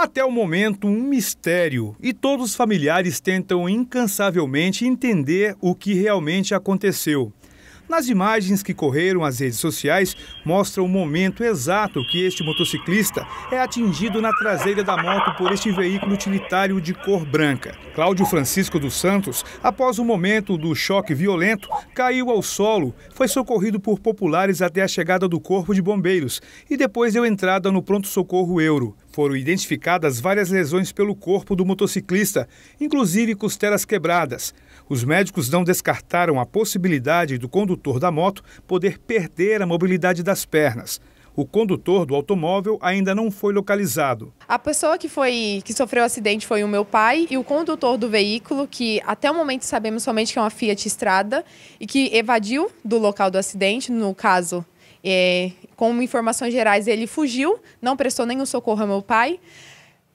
Até o momento, um mistério, e todos os familiares tentam incansavelmente entender o que realmente aconteceu. Nas imagens que correram às redes sociais, mostra o momento exato que este motociclista é atingido na traseira da moto por este veículo utilitário de cor branca. Cláudio Francisco dos Santos, após o momento do choque violento, caiu ao solo, foi socorrido por populares até a chegada do Corpo de Bombeiros e depois deu entrada no pronto-socorro Euro foram identificadas várias lesões pelo corpo do motociclista, inclusive costelas quebradas. Os médicos não descartaram a possibilidade do condutor da moto poder perder a mobilidade das pernas. O condutor do automóvel ainda não foi localizado. A pessoa que foi que sofreu o acidente foi o meu pai e o condutor do veículo, que até o momento sabemos somente que é uma Fiat Estrada e que evadiu do local do acidente, no caso é, com informações gerais, ele fugiu, não prestou nenhum socorro ao meu pai.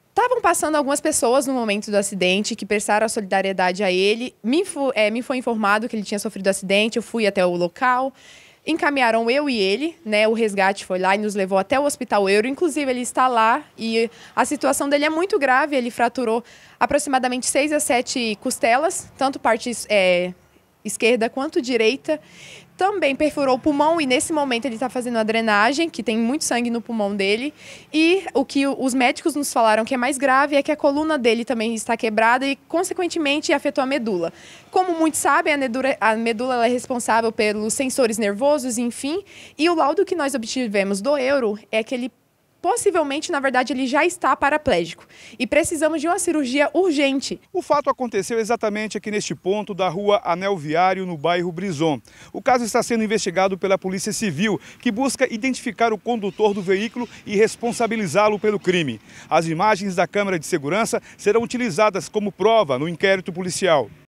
Estavam passando algumas pessoas no momento do acidente que prestaram a solidariedade a ele. Me, é, me foi informado que ele tinha sofrido acidente, eu fui até o local. Encaminharam eu e ele, né? O resgate foi lá e nos levou até o Hospital Euro. Inclusive, ele está lá e a situação dele é muito grave. Ele fraturou aproximadamente seis a sete costelas, tanto partes é, esquerda quanto direita. Também perfurou o pulmão e nesse momento ele está fazendo a drenagem, que tem muito sangue no pulmão dele. E o que os médicos nos falaram que é mais grave é que a coluna dele também está quebrada e, consequentemente, afetou a medula. Como muitos sabem, a medula, a medula é responsável pelos sensores nervosos, enfim. E o laudo que nós obtivemos do euro é que ele possivelmente, na verdade, ele já está paraplégico e precisamos de uma cirurgia urgente. O fato aconteceu exatamente aqui neste ponto da rua Anel Viário, no bairro Brison. O caso está sendo investigado pela Polícia Civil, que busca identificar o condutor do veículo e responsabilizá-lo pelo crime. As imagens da câmera de segurança serão utilizadas como prova no inquérito policial.